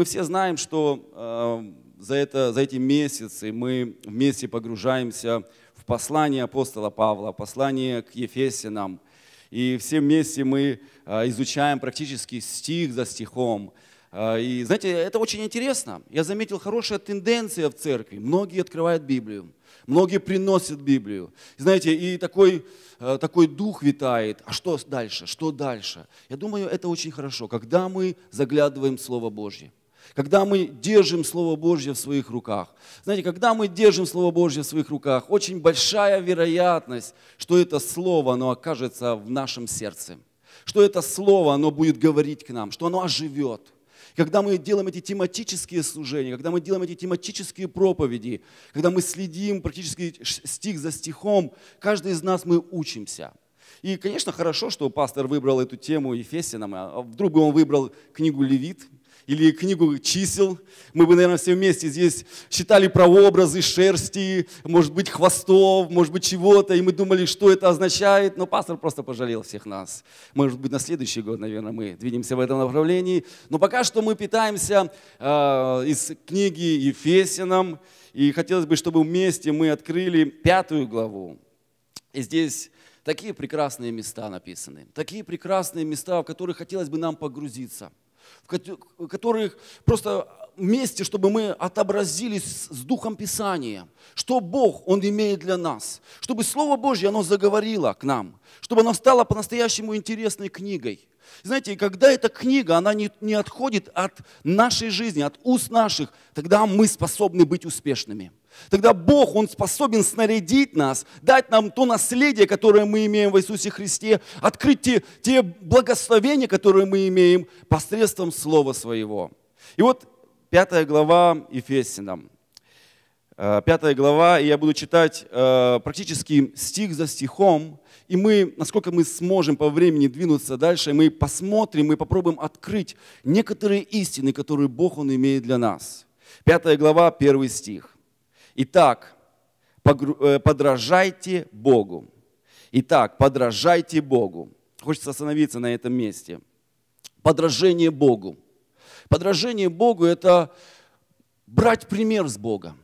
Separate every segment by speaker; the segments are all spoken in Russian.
Speaker 1: Мы все знаем, что э, за, это, за эти месяцы мы вместе погружаемся в послание апостола Павла, послание к Ефесинам. И все вместе мы э, изучаем практически стих за стихом. Э, и знаете, это очень интересно. Я заметил хорошая тенденция в церкви. Многие открывают Библию. Многие приносят Библию. Знаете, и такой, э, такой дух витает. А что дальше? Что дальше? Я думаю, это очень хорошо, когда мы заглядываем в Слово Божье когда мы держим Слово Божье в своих руках. Знаете, когда мы держим Слово Божье в своих руках, очень большая вероятность, что это Слово, оно окажется в нашем сердце, что это Слово, оно будет говорить к нам, что оно оживет. Когда мы делаем эти тематические служения, когда мы делаем эти тематические проповеди, когда мы следим практически стих за стихом, каждый из нас мы учимся. И, конечно, хорошо, что пастор выбрал эту тему Ефесинам, а вдруг бы он выбрал книгу «Левит», или книгу чисел. Мы бы, наверное, все вместе здесь считали про образы шерсти, может быть, хвостов, может быть, чего-то, и мы думали, что это означает, но пастор просто пожалел всех нас. Может быть, на следующий год, наверное, мы двинемся в этом направлении. Но пока что мы питаемся э, из книги Ефесиным, и хотелось бы, чтобы вместе мы открыли пятую главу. И здесь такие прекрасные места написаны, такие прекрасные места, в которые хотелось бы нам погрузиться – в которых просто вместе, чтобы мы отобразились с Духом Писания, что Бог, Он имеет для нас, чтобы Слово Божье, оно заговорило к нам, чтобы оно стало по-настоящему интересной книгой. Знаете, когда эта книга, она не, не отходит от нашей жизни, от уст наших, тогда мы способны быть успешными – Тогда Бог, Он способен снарядить нас, дать нам то наследие, которое мы имеем в Иисусе Христе, открыть те, те благословения, которые мы имеем посредством Слова Своего. И вот пятая глава Ефесинам. Э, пятая глава, и я буду читать э, практически стих за стихом, и мы, насколько мы сможем по времени двинуться дальше, мы посмотрим, мы попробуем открыть некоторые истины, которые Бог, Он имеет для нас. Пятая глава, первый стих. Итак, э, подражайте Богу. Итак, подражайте Богу. Хочется остановиться на этом месте. Подражение Богу. Подражение Богу – это брать пример с Бога.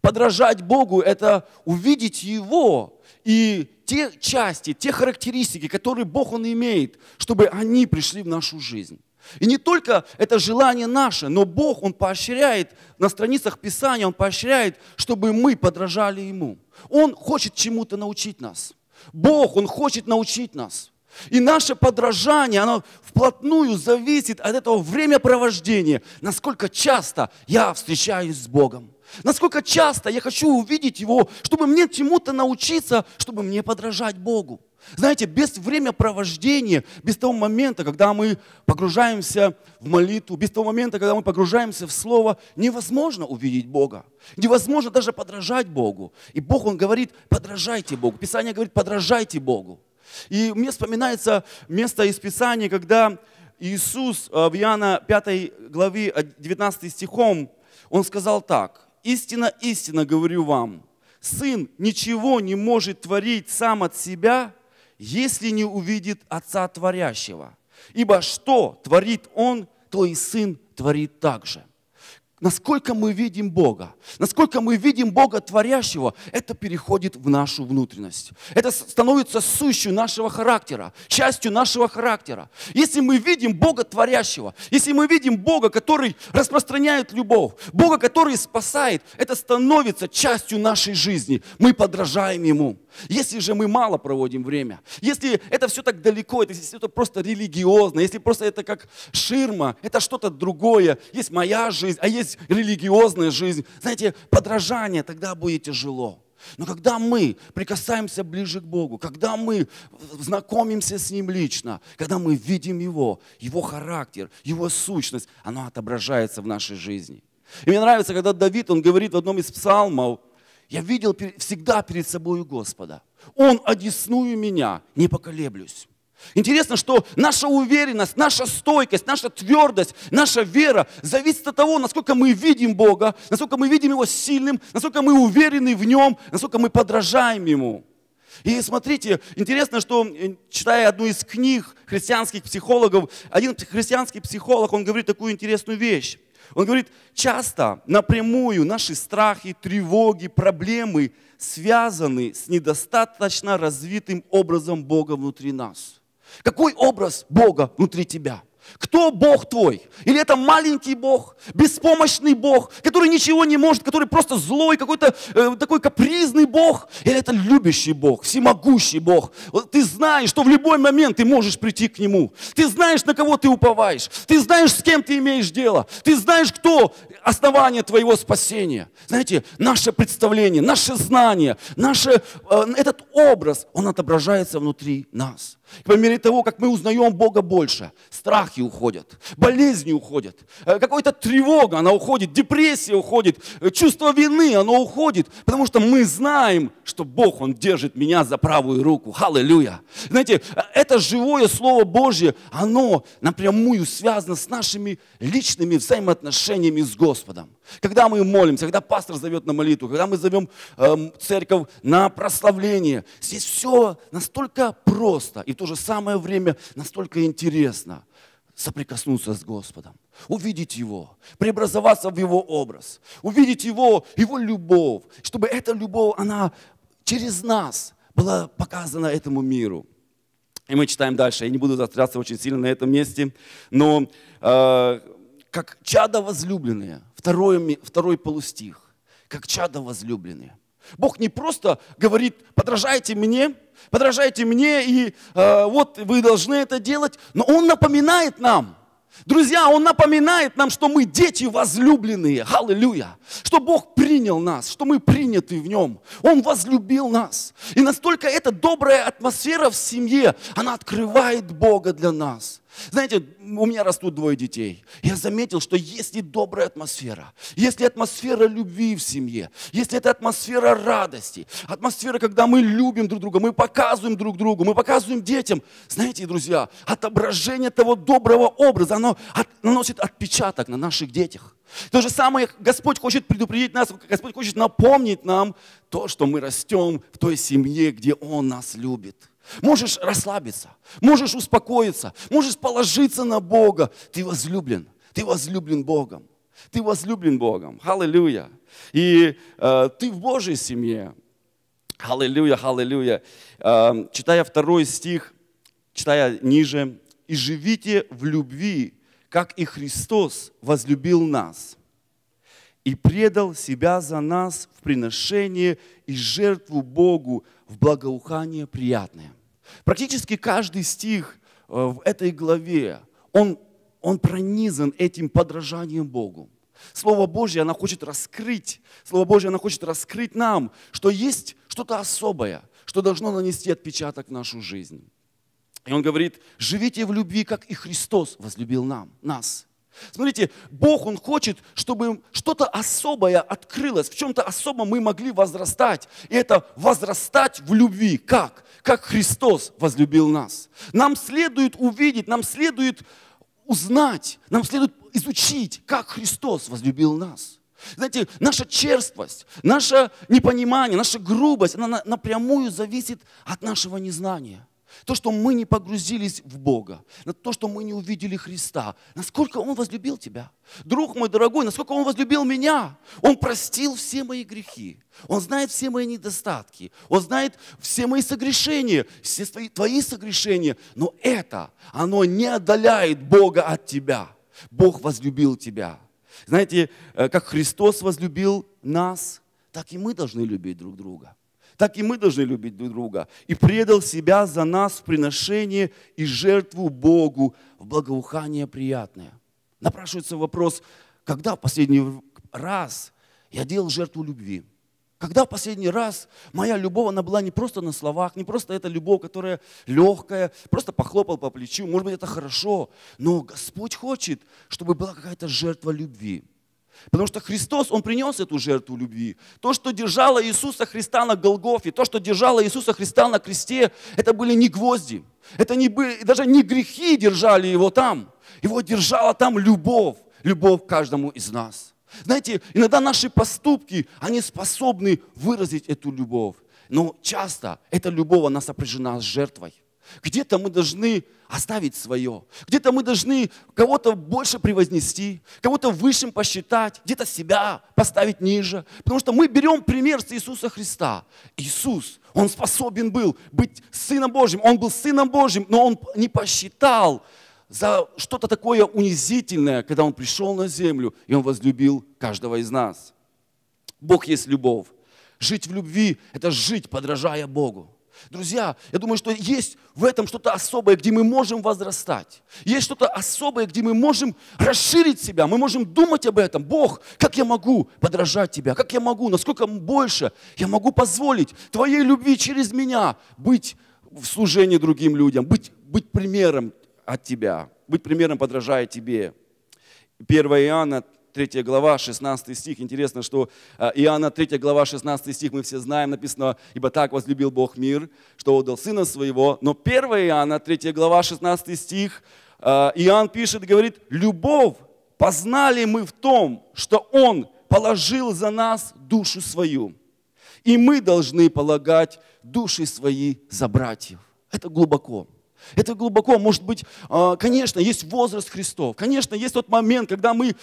Speaker 1: Подражать Богу – это увидеть Его и те части, те характеристики, которые Бог Он имеет, чтобы они пришли в нашу жизнь. И не только это желание наше, но Бог, Он поощряет, на страницах Писания Он поощряет, чтобы мы подражали Ему. Он хочет чему-то научить нас. Бог, Он хочет научить нас. И наше подражание, оно вплотную зависит от этого времяпровождения, насколько часто я встречаюсь с Богом. Насколько часто я хочу увидеть Его, чтобы мне чему-то научиться, чтобы мне подражать Богу. Знаете, без времяпровождения, без того момента, когда мы погружаемся в молитву, без того момента, когда мы погружаемся в Слово, невозможно увидеть Бога. Невозможно даже подражать Богу. И Бог, Он говорит, подражайте Богу. Писание говорит, подражайте Богу. И мне вспоминается место из Писания, когда Иисус э, в Иоанна 5 главе 19 э, стихом, Он сказал так, «Истина, истина говорю вам, Сын ничего не может творить сам от себя, если не увидит Отца Творящего. Ибо что творит Он, то и Сын творит также. Насколько мы видим Бога, насколько мы видим Бога творящего, это переходит в нашу внутренность. Это становится сущью нашего характера, частью нашего характера. Если мы видим Бога творящего, если мы видим Бога, который распространяет любовь, Бога, который спасает, это становится частью нашей жизни. Мы подражаем Ему. Если же мы мало проводим время, если это все так далеко, это, если это просто религиозно, если просто это как ширма, это что-то другое, есть моя жизнь, а есть религиозная жизнь, знаете, подражание, тогда будет тяжело. Но когда мы прикасаемся ближе к Богу, когда мы знакомимся с Ним лично, когда мы видим Его, Его характер, Его сущность, оно отображается в нашей жизни. И мне нравится, когда Давид, он говорит в одном из псалмов, я видел всегда перед собой Господа. Он одесную меня, не поколеблюсь. Интересно, что наша уверенность, наша стойкость, наша твердость, наша вера зависит от того, насколько мы видим Бога, насколько мы видим Его сильным, насколько мы уверены в Нем, насколько мы подражаем Ему. И смотрите, интересно, что э, читая одну из книг христианских психологов, один христианский психолог, он говорит такую интересную вещь. Он говорит, часто напрямую наши страхи, тревоги, проблемы связаны с недостаточно развитым образом Бога внутри нас. Какой образ Бога внутри тебя – кто Бог твой? Или это маленький Бог, беспомощный Бог, который ничего не может, который просто злой, какой-то э, такой капризный Бог? Или это любящий Бог, всемогущий Бог? ты знаешь, что в любой момент ты можешь прийти к Нему. Ты знаешь, на кого ты уповаешь. Ты знаешь, с кем ты имеешь дело. Ты знаешь, кто основание твоего спасения. Знаете, наше представление, наше знание, наше, э, этот образ, он отображается внутри нас. По мере того, как мы узнаем Бога больше, страхи уходят, болезни уходят, э, какая-то тревога, она уходит, депрессия уходит, э, чувство вины, оно уходит, потому что мы знаем, что Бог, Он держит меня за правую руку. Аллилуйя! Знаете, э, это живое Слово Божье, оно напрямую связано с нашими личными взаимоотношениями с Господом. Когда мы молимся, когда пастор зовет на молитву, когда мы зовем э, церковь на прославление, здесь все настолько просто. И то же самое время настолько интересно соприкоснуться с Господом, увидеть Его, преобразоваться в Его образ, увидеть Его, Его любовь, чтобы эта любовь, она через нас была показана этому миру. И мы читаем дальше. Я не буду заостряться очень сильно на этом месте, но э, как чада возлюбленные, второй, второй полустих, как чада возлюбленные – Бог не просто говорит, подражайте мне, подражайте мне, и э, вот вы должны это делать, но Он напоминает нам. Друзья, Он напоминает нам, что мы дети возлюбленные, аллилуйя, что Бог принял нас, что мы приняты в Нем, Он возлюбил нас. И настолько эта добрая атмосфера в семье, она открывает Бога для нас – знаете, у меня растут двое детей. Я заметил, что если добрая атмосфера, если атмосфера любви в семье, если это атмосфера радости, атмосфера, когда мы любим друг друга, мы показываем друг другу, мы показываем детям, знаете, друзья, отображение того доброго образа, оно от, наносит отпечаток на наших детях. То же самое Господь хочет предупредить нас, Господь хочет напомнить нам то, что мы растем в той семье, где Он нас любит. Можешь расслабиться, можешь успокоиться, можешь положиться на Бога. Ты возлюблен, ты возлюблен Богом. Ты возлюблен Богом. Аллилуйя. И э, ты в Божьей семье. Аллилуйя, аллилуйя. Э, читая второй стих, читая ниже. «И живите в любви, как и Христос возлюбил нас и предал себя за нас в приношение и жертву Богу в благоухание приятное. Практически каждый стих э, в этой главе, он, он пронизан этим подражанием Богу. Слово Божье, она хочет раскрыть, Слово Божье, она хочет раскрыть нам, что есть что-то особое, что должно нанести отпечаток в нашу жизнь. И он говорит, живите в любви, как и Христос возлюбил нам, нас. Смотрите, Бог, Он хочет, чтобы что-то особое открылось, в чем-то особом мы могли возрастать. И это возрастать в любви. Как? Как Христос возлюбил нас. Нам следует увидеть, нам следует узнать, нам следует изучить, как Христос возлюбил нас. Знаете, наша черствость, наше непонимание, наша грубость, она напрямую зависит от нашего незнания – то, что мы не погрузились в Бога, на то, что мы не увидели Христа, насколько Он возлюбил тебя. Друг мой дорогой, насколько Он возлюбил меня. Он простил все мои грехи. Он знает все мои недостатки. Он знает все мои согрешения, все твои, твои согрешения. Но это, оно не отдаляет Бога от тебя. Бог возлюбил тебя. Знаете, э, как Христос возлюбил нас, так и мы должны любить друг друга так и мы должны любить друг друга. И предал себя за нас в приношение и жертву Богу в благоухание приятное. Напрашивается вопрос, когда в последний раз я делал жертву любви? Когда в последний раз моя любовь, она была не просто на словах, не просто эта любовь, которая легкая, просто похлопал по плечу, может быть, это хорошо, но Господь хочет, чтобы была какая-то жертва любви. Потому что Христос, Он принес эту жертву любви. То, что держало Иисуса Христа на Голгофе, то, что держало Иисуса Христа на кресте, это были не гвозди, это не были, даже не грехи держали Его там. Его держала там любовь, любовь к каждому из нас. Знаете, иногда наши поступки, они способны выразить эту любовь. Но часто эта любовь, она сопряжена с жертвой. Где-то мы должны оставить свое. Где-то мы должны кого-то больше превознести, кого-то высшим посчитать, где-то себя поставить ниже. Потому что мы берем пример с Иисуса Христа. Иисус, Он способен был быть Сыном Божьим. Он был Сыном Божьим, но Он не посчитал за что-то такое унизительное, когда Он пришел на землю, и Он возлюбил каждого из нас. Бог есть любовь. Жить в любви – это жить, подражая Богу. Друзья, я думаю, что есть в этом что-то особое, где мы можем возрастать. Есть что-то особое, где мы можем расширить себя, мы можем думать об этом. Бог, как я могу подражать Тебя, как я могу, насколько больше я могу позволить Твоей любви через меня быть в служении другим людям, быть, быть примером от Тебя, быть примером, подражая Тебе. 1 Иоанна 3 глава, 16 стих. Интересно, что а, Иоанна 3 глава, 16 стих мы все знаем, написано, «Ибо так возлюбил Бог мир, что отдал Сына Своего». Но 1 Иоанна 3 глава, 16 стих, а, Иоанн пишет, говорит, «Любовь познали мы в том, что Он положил за нас душу свою, и мы должны полагать души свои за братьев». Это глубоко. Это глубоко, может быть, а, конечно, есть возраст Христов, конечно, есть тот момент, когда мы э,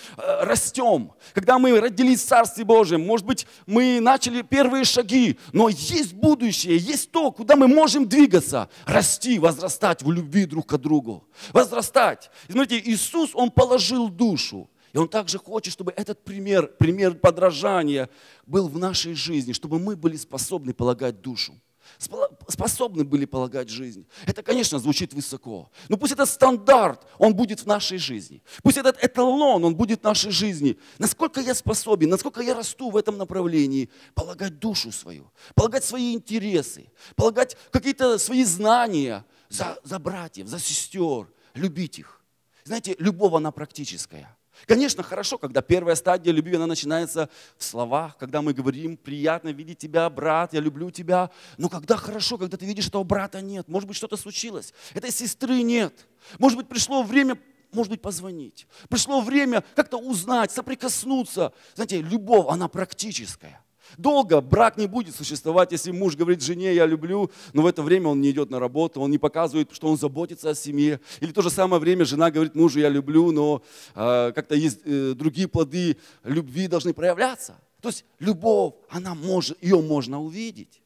Speaker 1: растем, когда мы родились в Царстве Божьем, может быть, мы начали первые шаги, но есть будущее, есть то, куда мы можем двигаться, расти, возрастать в любви друг к другу, возрастать. И смотрите, Иисус, Он положил душу, и Он также хочет, чтобы этот пример, пример подражания был в нашей жизни, чтобы мы были способны полагать душу способны были полагать жизнь. Это, конечно, звучит высоко. Но пусть этот стандарт, он будет в нашей жизни. Пусть этот эталон, он будет в нашей жизни. Насколько я способен, насколько я расту в этом направлении, полагать душу свою, полагать свои интересы, полагать какие-то свои знания за, за братьев, за сестер, любить их. Знаете, любовь, она практическая. Конечно, хорошо, когда первая стадия любви, она начинается в словах, когда мы говорим, приятно видеть тебя, брат, я люблю тебя. Но когда хорошо, когда ты видишь, этого брата нет, может быть, что-то случилось, этой сестры нет, может быть, пришло время может быть, позвонить. Пришло время как-то узнать, соприкоснуться. Знаете, любовь, она практическая. Долго брак не будет существовать, если муж говорит жене, я люблю, но в это время он не идет на работу, он не показывает, что он заботится о семье. Или в то же самое время жена говорит мужу, я люблю, но э, как-то есть э, другие плоды любви должны проявляться. То есть любовь, она может, ее можно увидеть.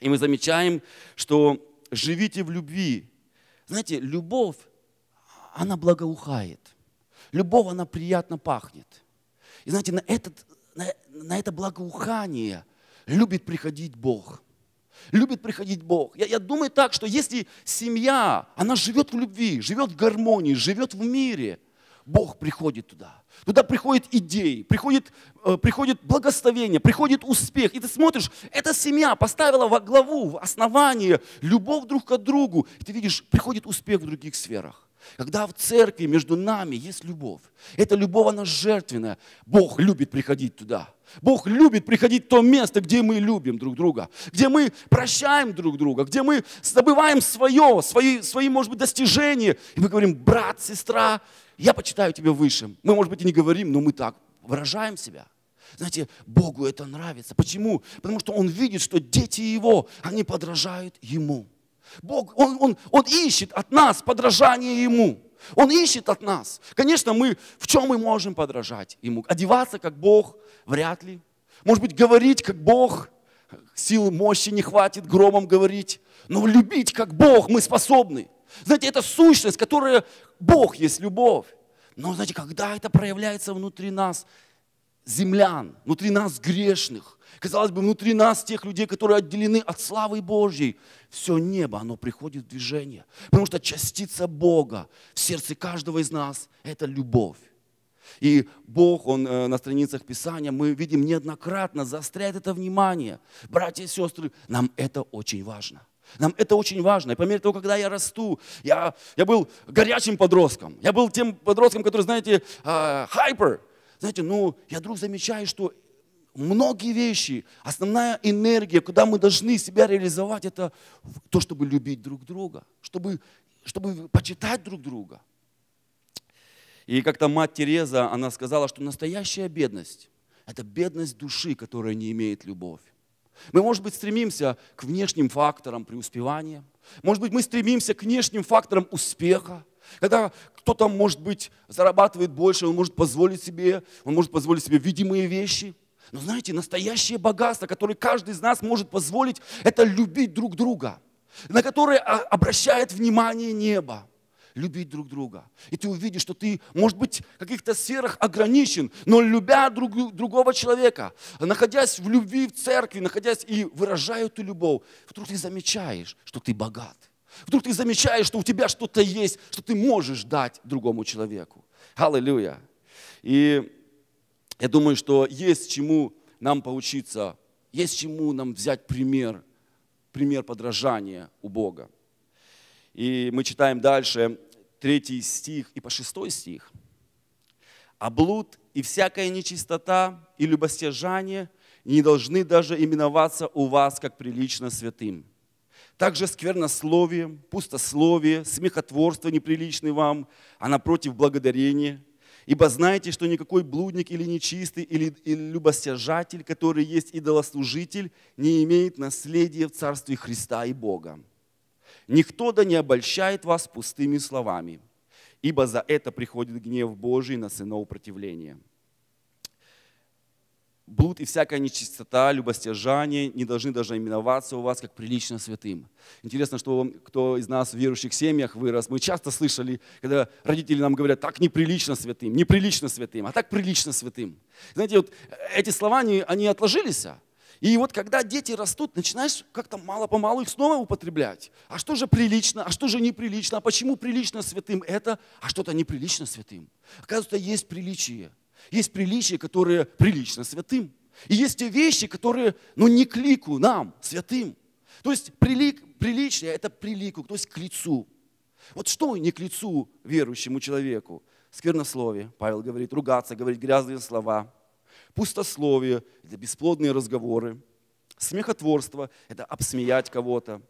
Speaker 1: И мы замечаем, что живите в любви. Знаете, любовь, она благоухает. Любовь, она приятно пахнет. И знаете, на этот на, на это благоухание любит приходить Бог. Любит приходить Бог. Я, я думаю так, что если семья, она живет в любви, живет в гармонии, живет в мире, Бог приходит туда. Туда приходят идеи, приходит, э, приходит благословение, приходит успех. И ты смотришь, эта семья поставила во главу, в основание любовь друг к другу. И ты видишь, приходит успех в других сферах когда в церкви между нами есть любовь, эта любовь, она жертвенная. Бог любит приходить туда. Бог любит приходить в то место, где мы любим друг друга, где мы прощаем друг друга, где мы забываем свое, свои, свои, может быть, достижения. И мы говорим, брат, сестра, я почитаю тебя выше. Мы, может быть, и не говорим, но мы так выражаем себя. Знаете, Богу это нравится. Почему? Потому что Он видит, что дети Его, они подражают Ему. Бог, он, он, он ищет от нас подражание Ему. Он ищет от нас. Конечно, мы в чем мы можем подражать Ему? Одеваться как Бог? Вряд ли. Может быть, говорить как Бог? Сил, мощи не хватит громом говорить. Но любить как Бог мы способны. Знаете, это сущность, которая Бог есть любовь. Но, знаете, когда это проявляется внутри нас, землян, внутри нас грешных, казалось бы, внутри нас тех людей, которые отделены от славы Божьей, все небо, оно приходит в движение. Потому что частица Бога в сердце каждого из нас – это любовь. И Бог, Он э, на страницах Писания, мы видим неоднократно, заостряет это внимание. Братья и сестры, нам это очень важно. Нам это очень важно. И по мере того, когда я расту, я, я был горячим подростком. Я был тем подростком, который, знаете, а, хайпер. Э, знаете, ну, я вдруг замечаю, что многие вещи, основная энергия, куда мы должны себя реализовать, это то, чтобы любить друг друга, чтобы, чтобы почитать друг друга. И как-то мать Тереза, она сказала, что настоящая бедность – это бедность души, которая не имеет любовь. Мы, может быть, стремимся к внешним факторам преуспевания. Может быть, мы стремимся к внешним факторам успеха. Когда кто-то, может быть, зарабатывает больше, он может позволить себе, он может позволить себе видимые вещи. Но знаете, настоящее богатство, которое каждый из нас может позволить, это любить друг друга, на которое а, обращает внимание небо любить друг друга. И ты увидишь, что ты, может быть, в каких-то сферах ограничен, но любя друг, другого человека, находясь в любви в церкви, находясь и выражая эту любовь, вдруг ты замечаешь, что ты богат. Вдруг ты замечаешь, что у тебя что-то есть, что ты можешь дать другому человеку. Аллилуйя. И я думаю, что есть чему нам поучиться, есть чему нам взять пример, пример подражания у Бога. И мы читаем дальше третий стих и по шестой стих. «А блуд и всякая нечистота и любостяжание не должны даже именоваться у вас как прилично святым» Также сквернословие, пустословие, смехотворство неприличны вам, а напротив благодарение. Ибо знаете, что никакой блудник или нечистый, или, или любостяжатель, который есть идолослужитель, не имеет наследия в Царстве Христа и Бога. Никто да не обольщает вас пустыми словами, ибо за это приходит гнев Божий на сына упротивления блуд и всякая нечистота, любостяжание не должны даже именоваться у вас как прилично святым. Интересно, что вам, кто из нас в верующих семьях вырос. Мы часто слышали, когда родители нам говорят, так неприлично святым, неприлично святым, а так прилично святым. Знаете, вот эти слова, они, они отложились. А. И вот когда дети растут, начинаешь как-то мало-помалу их снова употреблять. А что же прилично, а что же неприлично, а почему прилично святым это, а что-то неприлично святым. Оказывается, есть приличие – есть приличия, которые прилично святым. И есть те вещи, которые, ну, не к лику нам, святым. То есть прилик, приличие – это прилику, то есть к лицу. Вот что не к лицу верующему человеку? Сквернословие, Павел говорит, ругаться, говорить грязные слова. Пустословие – это бесплодные разговоры. Смехотворство – это обсмеять кого-то.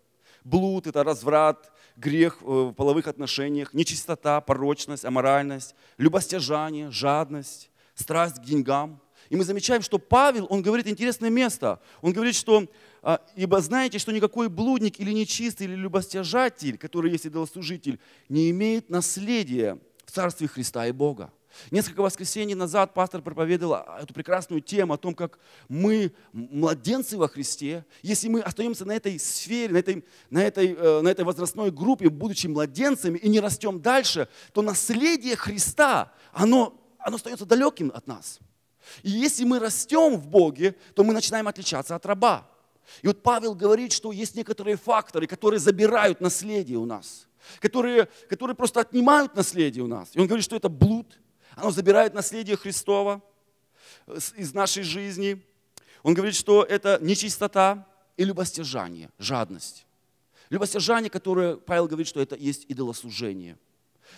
Speaker 1: Блуд – это разврат, грех э, в половых отношениях, нечистота, порочность, аморальность, любостяжание, жадность, страсть к деньгам. И мы замечаем, что Павел, он говорит интересное место. Он говорит, что а, «Ибо знаете, что никакой блудник или нечистый, или любостяжатель, который есть идолослужитель, не имеет наследия в Царстве Христа и Бога». Несколько воскресений назад пастор проповедовал эту прекрасную тему о том, как мы младенцы во Христе. Если мы остаемся на этой сфере, на этой, на этой, э, на этой возрастной группе, будучи младенцами и не растем дальше, то наследие Христа, оно оно остается далеким от нас. И если мы растем в Боге, то мы начинаем отличаться от раба. И вот Павел говорит, что есть некоторые факторы, которые забирают наследие у нас, которые, которые просто отнимают наследие у нас. И он говорит, что это блуд, оно забирает наследие Христова э, из нашей жизни. Он говорит, что это нечистота и любостяжание, жадность. Любостяжание, которое Павел говорит, что это есть идолослужение –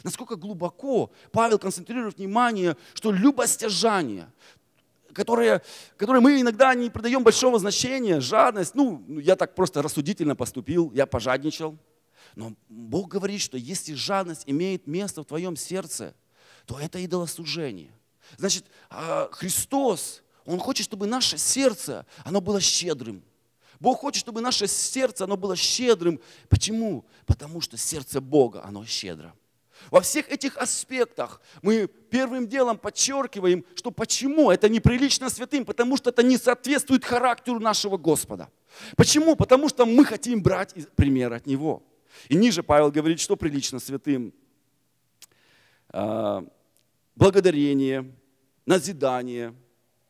Speaker 1: насколько глубоко Павел концентрирует внимание, что любостяжание, которое, которое мы иногда не придаем большого значения, жадность, ну, ну, я так просто рассудительно поступил, я пожадничал. Но Бог говорит, что если жадность имеет место в твоем сердце, то это идолослужение. Значит, а, Христос, Он хочет, чтобы наше сердце, оно было щедрым. Бог хочет, чтобы наше сердце, оно было щедрым. Почему? Потому что сердце Бога, оно щедро. Во всех этих аспектах мы первым делом подчеркиваем, что почему это неприлично святым, потому что это не соответствует характеру нашего Господа. Почему? Потому что мы хотим брать пример от Него. И ниже Павел говорит, что прилично святым. А, благодарение, назидание,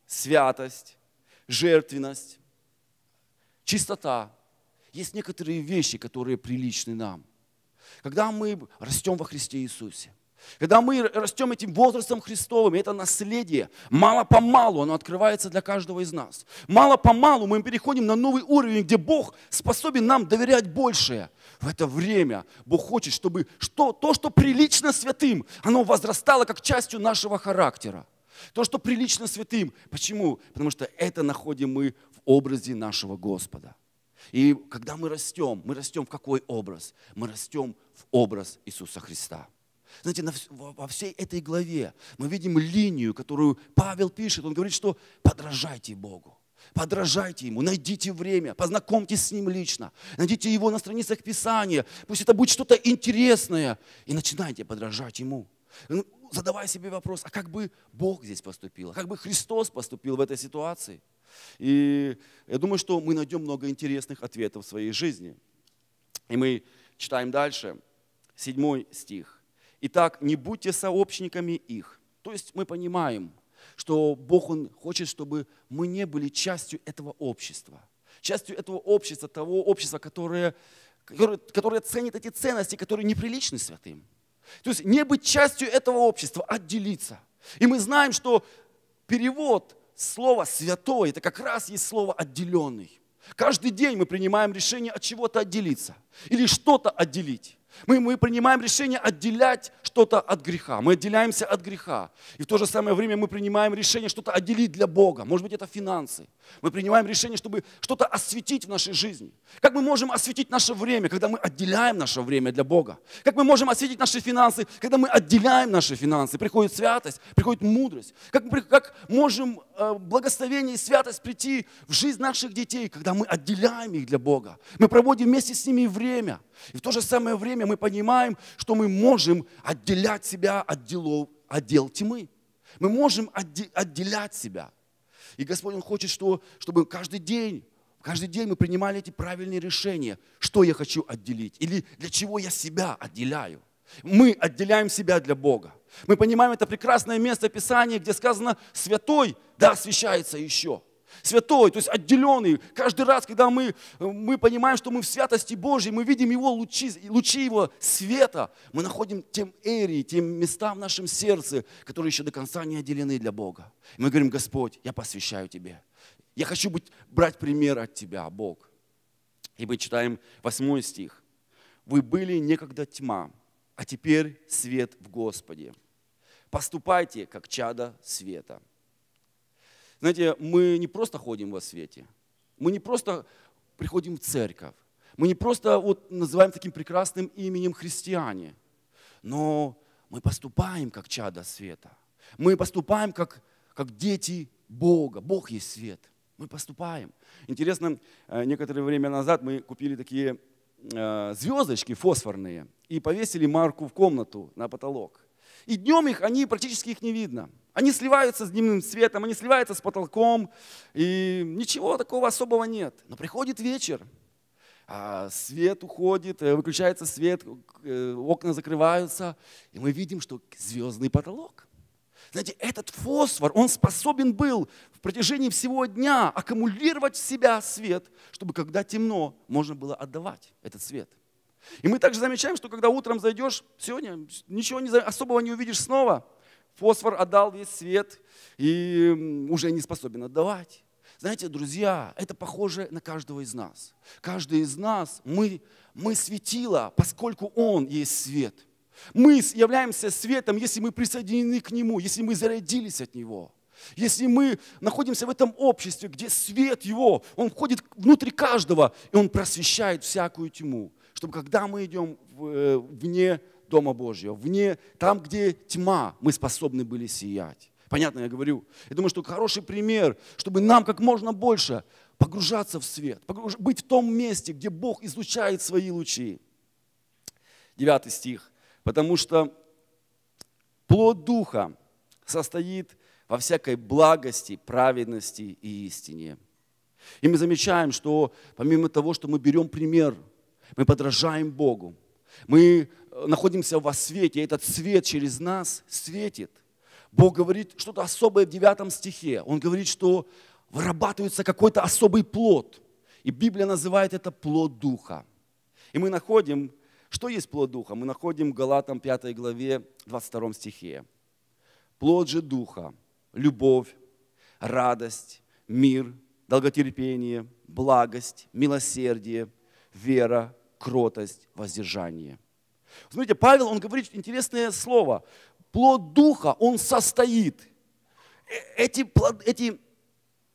Speaker 1: святость, жертвенность, чистота. Есть некоторые вещи, которые приличны нам – когда мы растем во Христе Иисусе, когда мы растем этим возрастом Христовым, это наследие, мало-помалу оно открывается для каждого из нас. Мало-помалу мы переходим на новый уровень, где Бог способен нам доверять большее. В это время Бог хочет, чтобы что, то, что прилично святым, оно возрастало как частью нашего характера. То, что прилично святым. Почему? Потому что это находим мы в образе нашего Господа. И когда мы растем, мы растем в какой образ? Мы растем в образ Иисуса Христа. Знаете, во всей этой главе мы видим линию, которую Павел пишет. Он говорит, что подражайте Богу. Подражайте Ему, найдите время, познакомьтесь с Ним лично, найдите Его на страницах Писания, пусть это будет что-то интересное, и начинайте подражать Ему. Ну, задавай себе вопрос, а как бы Бог здесь поступил, а как бы Христос поступил в этой ситуации? И я думаю, что мы найдем много интересных ответов в своей жизни. И мы читаем дальше, седьмой стих. «Итак, не будьте сообщниками их». То есть мы понимаем, что Бог Он хочет, чтобы мы не были частью этого общества. Частью этого общества, того общества, которое, которое, которое ценит эти ценности, которые неприличны святым. То есть не быть частью этого общества, отделиться. А И мы знаем, что перевод слово святое, это как раз есть слово отделенный. Каждый день мы принимаем решение от чего-то отделиться или что-то отделить. Мы, мы принимаем решение отделять что-то от греха. Мы отделяемся от греха. И в то же самое время мы принимаем решение что-то отделить для Бога. Может быть, это финансы. Мы принимаем решение, чтобы что-то осветить в нашей жизни. Как мы можем осветить наше время, когда мы отделяем наше время для Бога? Как мы можем осветить наши финансы, когда мы отделяем наши финансы? Приходит святость, приходит мудрость. Как, как можем э, благословение и святость прийти в жизнь наших детей, когда мы отделяем их для Бога? Мы проводим вместе с ними время – и в то же самое время мы понимаем, что мы можем отделять себя от делов, от дел тьмы. Мы можем отделять себя. И Господь Он хочет, что, чтобы каждый день, каждый день мы принимали эти правильные решения, что я хочу отделить или для чего я себя отделяю. Мы отделяем себя для Бога. Мы понимаем это прекрасное место Писания, где сказано «святой, да, освящается еще» святой, то есть отделенный. Каждый раз, когда мы, мы понимаем, что мы в святости Божьей, мы видим Его лучи, лучи Его света, мы находим тем эрии, тем места в нашем сердце, которые еще до конца не отделены для Бога. И мы говорим, Господь, я посвящаю Тебе. Я хочу быть, брать пример от Тебя, Бог. И мы читаем 8 стих. «Вы были некогда тьма, а теперь свет в Господе. Поступайте, как чада света». Знаете, мы не просто ходим во свете, мы не просто приходим в церковь, мы не просто вот называем таким прекрасным именем христиане, но мы поступаем как чада света. Мы поступаем как, как дети Бога. Бог есть свет. Мы поступаем. Интересно, э, некоторое время назад мы купили такие э, звездочки фосфорные и повесили марку в комнату на потолок. И днем их, они практически их не видно. Они сливаются с дневным светом, они сливаются с потолком, и ничего такого особого нет. Но приходит вечер, а свет уходит, э, выключается свет, э, окна закрываются, и мы видим, что звездный потолок. Знаете, этот фосфор, он способен был в протяжении всего дня аккумулировать в себя свет, чтобы когда темно, можно было отдавать этот свет. И мы также замечаем, что когда утром зайдешь, сегодня ничего не, особого не увидишь снова. Фосфор отдал весь свет и уже не способен отдавать. Знаете, друзья, это похоже на каждого из нас. Каждый из нас, мы, мы светило, поскольку Он есть свет. Мы являемся светом, если мы присоединены к Нему, если мы зарядились от Него. Если мы находимся в этом обществе, где свет Его, Он входит внутрь каждого, и Он просвещает всякую тьму чтобы когда мы идем э, вне Дома Божьего, вне, там, где тьма, мы способны были сиять. Понятно, я говорю. Я думаю, что хороший пример, чтобы нам как можно больше погружаться в свет, быть в том месте, где Бог излучает свои лучи. Девятый стих. Потому что плод Духа состоит во всякой благости, праведности и истине. И мы замечаем, что помимо того, что мы берем пример – мы подражаем Богу. Мы э, находимся во свете, и этот свет через нас светит. Бог говорит что-то особое в 9 стихе. Он говорит, что вырабатывается какой-то особый плод. И Библия называет это плод Духа. И мы находим, что есть плод Духа? Мы находим в Галатам 5 главе 22 стихе. Плод же Духа – любовь, радость, мир, долготерпение, благость, милосердие, вера, кротость, воздержание. Смотрите, Павел, он говорит интересное слово. Плод духа, он состоит. Э, эти, плод, эти,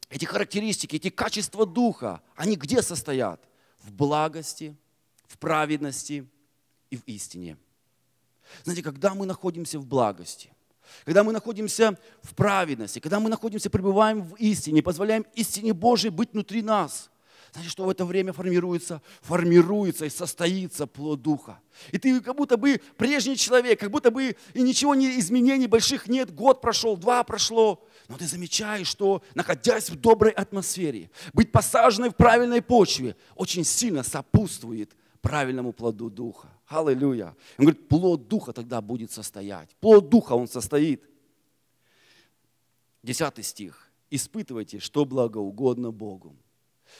Speaker 1: эти характеристики, эти качества духа, они где состоят? В благости, в праведности и в истине. Знаете, когда мы находимся в благости, когда мы находимся в праведности, когда мы находимся, пребываем в истине, позволяем истине Божией быть внутри нас – Значит, что в это время формируется, формируется и состоится плод Духа. И ты как будто бы прежний человек, как будто бы и ничего не изменений больших нет, год прошел, два прошло. Но ты замечаешь, что находясь в доброй атмосфере, быть посаженной в правильной почве, очень сильно сопутствует правильному плоду Духа. Аллилуйя. Он говорит, плод Духа тогда будет состоять. Плод Духа он состоит. Десятый стих. Испытывайте, что благоугодно Богу.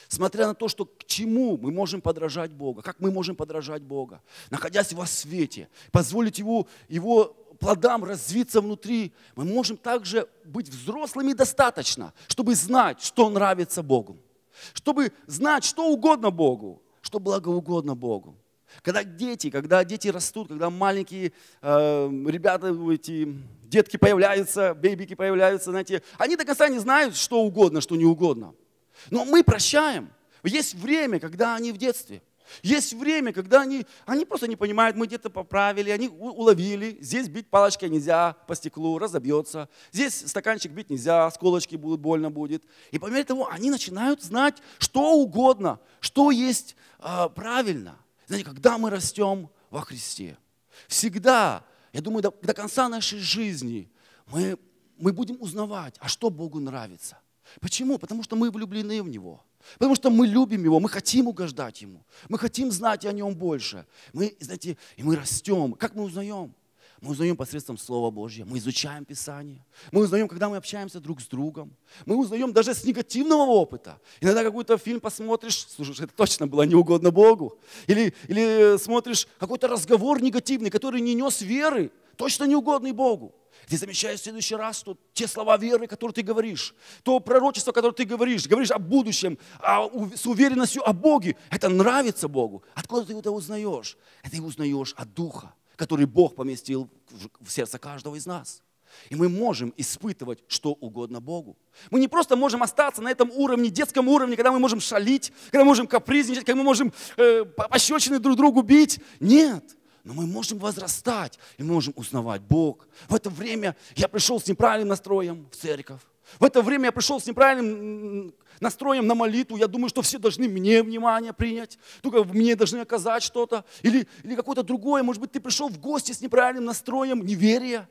Speaker 1: Смотря на то, что к чему мы можем подражать Бога, как мы можем подражать Бога, находясь во свете, позволить Его, Его плодам развиться внутри, мы можем также быть взрослыми достаточно, чтобы знать, что нравится Богу, чтобы знать, что угодно Богу, что благоугодно Богу. Когда дети, когда дети растут, когда маленькие э, ребята, эти детки появляются, бейбики появляются, знаете, они до конца не знают, что угодно, что не угодно. Но мы прощаем. Есть время, когда они в детстве. Есть время, когда они, они просто не понимают, мы где-то поправили, они уловили, здесь бить палочкой нельзя по стеклу, разобьется, здесь стаканчик бить нельзя, сколочки будут, больно будет. И по мере того, они начинают знать что угодно, что есть э, правильно. Знаете, когда мы растем во Христе, всегда, я думаю, до, до конца нашей жизни мы, мы будем узнавать, а что Богу нравится. Почему? Потому что мы влюблены в Него. Потому что мы любим Его, мы хотим угождать Ему. Мы хотим знать о Нем больше. Мы, знаете, и мы растем. Как мы узнаем? Мы узнаем посредством Слова Божьего, мы изучаем Писание, мы узнаем, когда мы общаемся друг с другом, мы узнаем даже с негативного опыта. Иногда какой-то фильм посмотришь, слушаешь, это точно было неугодно Богу, или, или э, смотришь какой-то разговор негативный, который не нес веры, точно неугодный Богу. Ты замечаешь в следующий раз, то те слова веры, которые ты говоришь, то пророчество, которое ты говоришь, говоришь о будущем, о, а с уверенностью о Боге, это нравится Богу. Откуда ты это узнаешь? Это узнаешь от Духа, который Бог поместил в сердце каждого из нас. И мы можем испытывать что угодно Богу. Мы не просто можем остаться на этом уровне, детском уровне, когда мы можем шалить, когда мы можем капризничать, когда мы можем э, пощечины друг другу бить. Нет но мы можем возрастать, и можем узнавать Бог. В это время я пришел с неправильным настроем в церковь. В это время я пришел с неправильным настроем на молитву. Я думаю, что все должны мне внимание принять, только мне должны оказать что-то. Или, или какое-то другое. Может быть, ты пришел в гости с неправильным настроем неверия.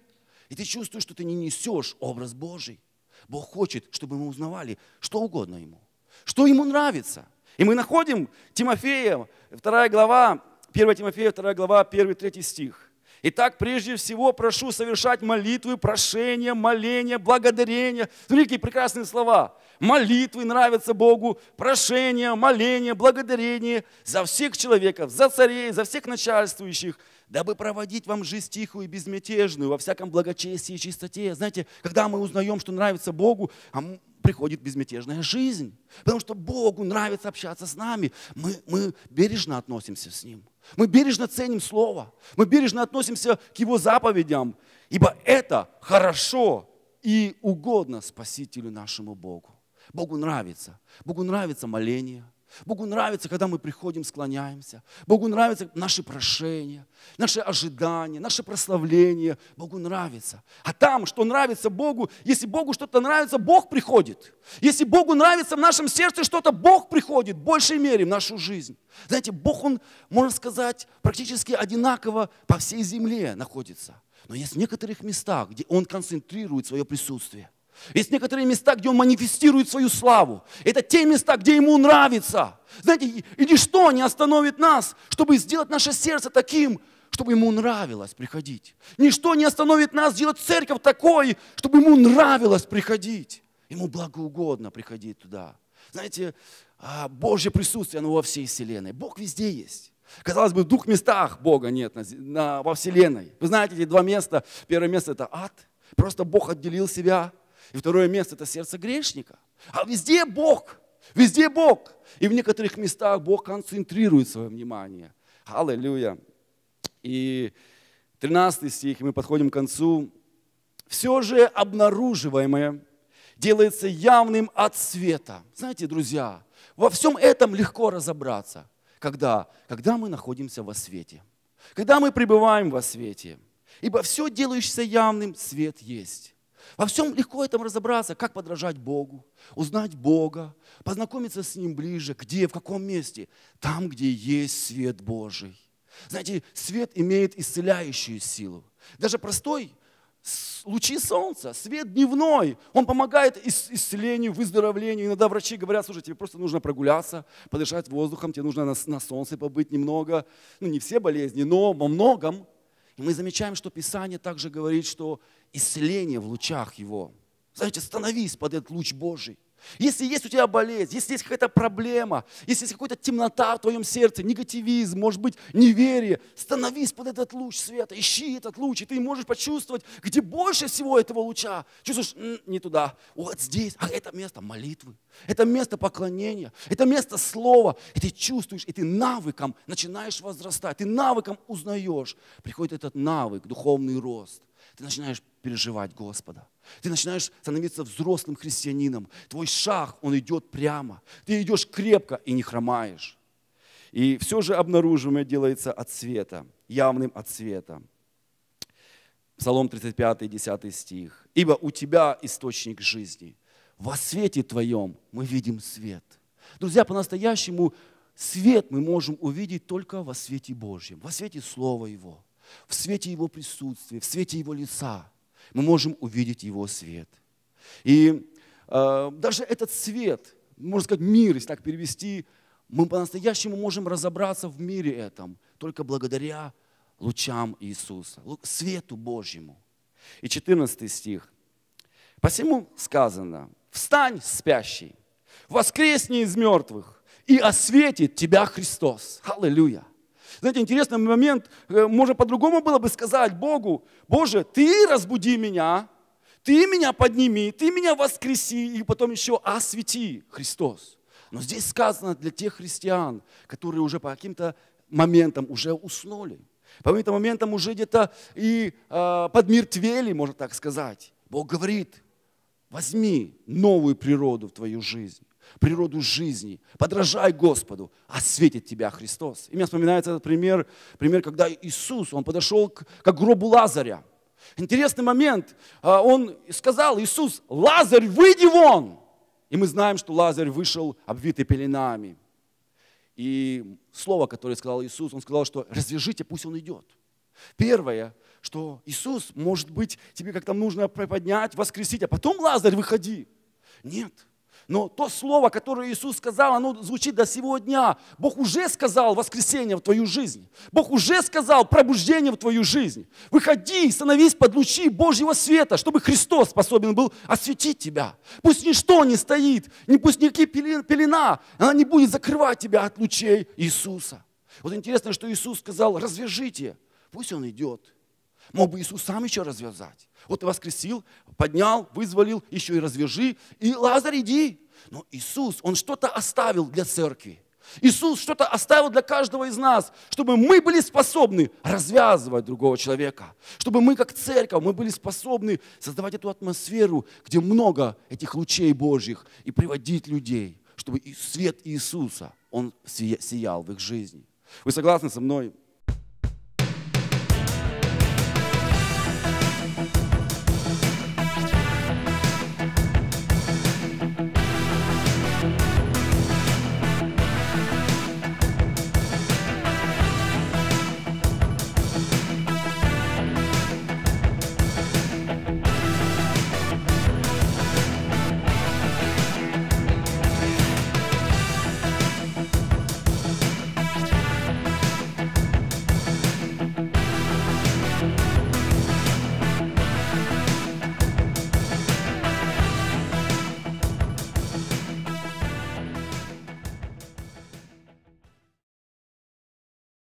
Speaker 1: И ты чувствуешь, что ты не несешь образ Божий. Бог хочет, чтобы мы узнавали что угодно Ему, что Ему нравится. И мы находим Тимофея, вторая глава, 1 Тимофея 2 глава 1-3 стих. Итак, прежде всего прошу совершать молитвы, прошения, моления, благодарения. Смотрите, прекрасные слова. Молитвы нравятся Богу, прошения, моления, благодарения за всех человеков, за царей, за всех начальствующих, дабы проводить вам жизнь тихую и безмятежную, во всяком благочестии и чистоте. Знаете, когда мы узнаем, что нравится Богу, а приходит безмятежная жизнь. Потому что Богу нравится общаться с нами. Мы, мы бережно относимся с Ним. Мы бережно ценим Слово, мы бережно относимся к Его заповедям, ибо это хорошо и угодно Спасителю нашему Богу. Богу нравится. Богу нравится моление, Богу нравится, когда мы приходим, склоняемся. Богу нравятся наши прошения, наши ожидания, наше прославление. Богу нравится. А там, что нравится Богу, если Богу что-то нравится, Бог приходит. Если Богу нравится в нашем сердце что-то, Бог приходит в большей мере в нашу жизнь. Знаете, Бог, Он, можно сказать, практически одинаково по всей земле находится. Но есть в некоторых местах, где Он концентрирует свое присутствие. Есть некоторые места, где Он манифестирует свою славу. Это те места, где Ему нравится. Знаете, и ничто не остановит нас, чтобы сделать наше сердце таким, чтобы Ему нравилось приходить. Ничто не остановит нас сделать церковь такой, чтобы Ему нравилось приходить. Ему благоугодно приходить туда. Знаете, а, Божье присутствие, оно во всей вселенной. Бог везде есть. Казалось бы, в двух местах Бога нет на, на, во вселенной. Вы знаете эти два места. Первое место – это ад. Просто Бог отделил себя и второе место – это сердце грешника. А везде Бог, везде Бог. И в некоторых местах Бог концентрирует свое внимание. Аллилуйя. И 13 стих, и мы подходим к концу. «Все же обнаруживаемое делается явным от света». Знаете, друзья, во всем этом легко разобраться. Когда? Когда мы находимся во свете. Когда мы пребываем во свете. Ибо все, делающееся явным, свет есть. Во всем легко этом разобраться, как подражать Богу, узнать Бога, познакомиться с Ним ближе, где, в каком месте, там, где есть свет Божий. Знаете, свет имеет исцеляющую силу. Даже простой лучи солнца, свет дневной, он помогает исцелению, выздоровлению. Иногда врачи говорят, слушай, тебе просто нужно прогуляться, подышать воздухом, тебе нужно на, на солнце побыть немного. Ну, не все болезни, но во многом. И мы замечаем, что Писание также говорит, что исцеление в лучах Его. Знаете, становись под этот луч Божий. Если есть у тебя болезнь, если есть какая-то проблема, если есть какая-то темнота в твоем сердце, негативизм, может быть, неверие, становись под этот луч света, ищи этот луч, и ты можешь почувствовать, где больше всего этого луча. Чувствуешь, М -м, не туда, вот здесь, а это место молитвы, это место поклонения, это место слова, и ты чувствуешь, и ты навыком начинаешь возрастать, ты навыком узнаешь. Приходит этот навык, духовный рост. Ты начинаешь переживать Господа. Ты начинаешь становиться взрослым христианином. Твой шаг, он идет прямо. Ты идешь крепко и не хромаешь. И все же обнаруживаемое делается от света, явным от света. Псалом 35, 10 стих. «Ибо у тебя источник жизни. Во свете твоем мы видим свет». Друзья, по-настоящему свет мы можем увидеть только во свете Божьем, во свете Слова Его, в свете Его присутствия, в свете Его лица – мы можем увидеть Его свет. И э, даже этот свет, можно сказать, мир, если так перевести, мы по-настоящему можем разобраться в мире этом только благодаря лучам Иисуса, свету Божьему. И 14 стих. Посему сказано, встань, спящий, воскресни из мертвых, и осветит тебя Христос. Аллилуйя! Знаете, интересный момент, э, может по-другому было бы сказать Богу, Боже, Ты разбуди меня, Ты меня подними, Ты меня воскреси и потом еще освети, Христос. Но здесь сказано для тех христиан, которые уже по каким-то моментам уже уснули, по каким-то моментам уже где-то и э, подмертвели, можно так сказать. Бог говорит, возьми новую природу в твою жизнь природу жизни. Подражай Господу, осветит а тебя Христос. И мне вспоминается этот пример, пример, когда Иисус, он подошел к, к гробу Лазаря. Интересный момент, а, он сказал, Иисус, Лазарь, выйди вон! И мы знаем, что Лазарь вышел обвитый пеленами. И слово, которое сказал Иисус, он сказал, что развяжите, пусть он идет. Первое, что Иисус, может быть, тебе как-то нужно приподнять, воскресить, а потом, Лазарь, выходи. Нет, но то слово, которое Иисус сказал, оно звучит до сегодня. Бог уже сказал воскресение в твою жизнь. Бог уже сказал пробуждение в твою жизнь. Выходи, становись под лучи Божьего света, чтобы Христос способен был осветить тебя. Пусть ничто не стоит, не пусть никакие пелена, она не будет закрывать тебя от лучей Иисуса. Вот интересно, что Иисус сказал, развяжите, пусть он идет. Мог бы Иисус сам еще развязать. Вот ты воскресил, поднял, вызволил, еще и развяжи, и Лазарь иди. Но Иисус, Он что-то оставил для церкви. Иисус что-то оставил для каждого из нас, чтобы мы были способны развязывать другого человека, чтобы мы как церковь, мы были способны создавать эту атмосферу, где много этих лучей Божьих и приводить людей, чтобы свет Иисуса, он сиял в их жизни. Вы согласны со мной?